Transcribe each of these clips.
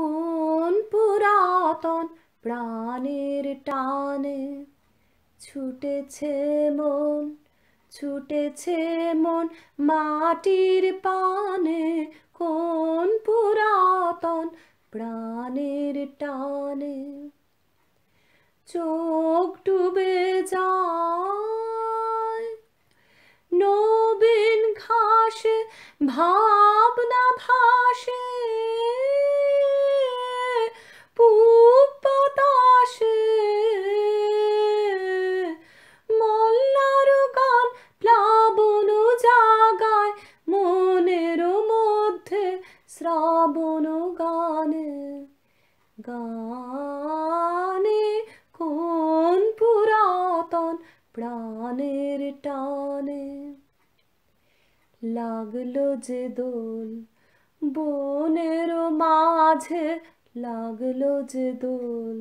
কোন পুরাতন প্রাণের টানে ছুটেছে মন ছুটেছে মন মাটির পানে কোন পুরাতন প্রাণের টানে চোখ ডুবে যায় নবীন ঘাসে ভাবনা ভাসে গানে গানে কোন পুরাতন প্রাণের টানে লাগলো যে দোল বনের মাঝে লাগলো যে দোল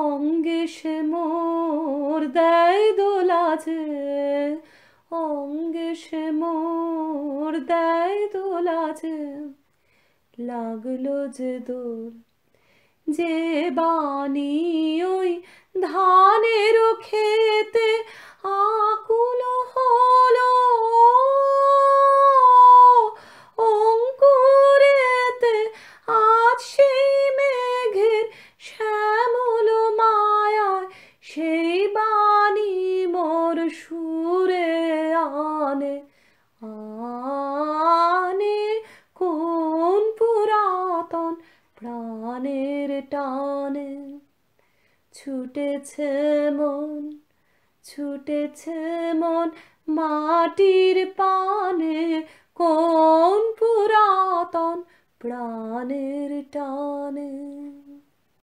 অঙ্গে সে মোর দেয় দোল আছে অঙ্গে সে মোর দেয় দোল আছে লাগলো যে দোল যে বাণী ওই ধানের খেতে আকুল হলো অঙ্কুরেতে আজ সেই মেঘের শ্যামল মায়ায় সেই বাণী মরশু প্রাণের টানে ছুটেছে মন ছুটেছে মন মাটির পানে কোন পুরাতন প্রাণের টানে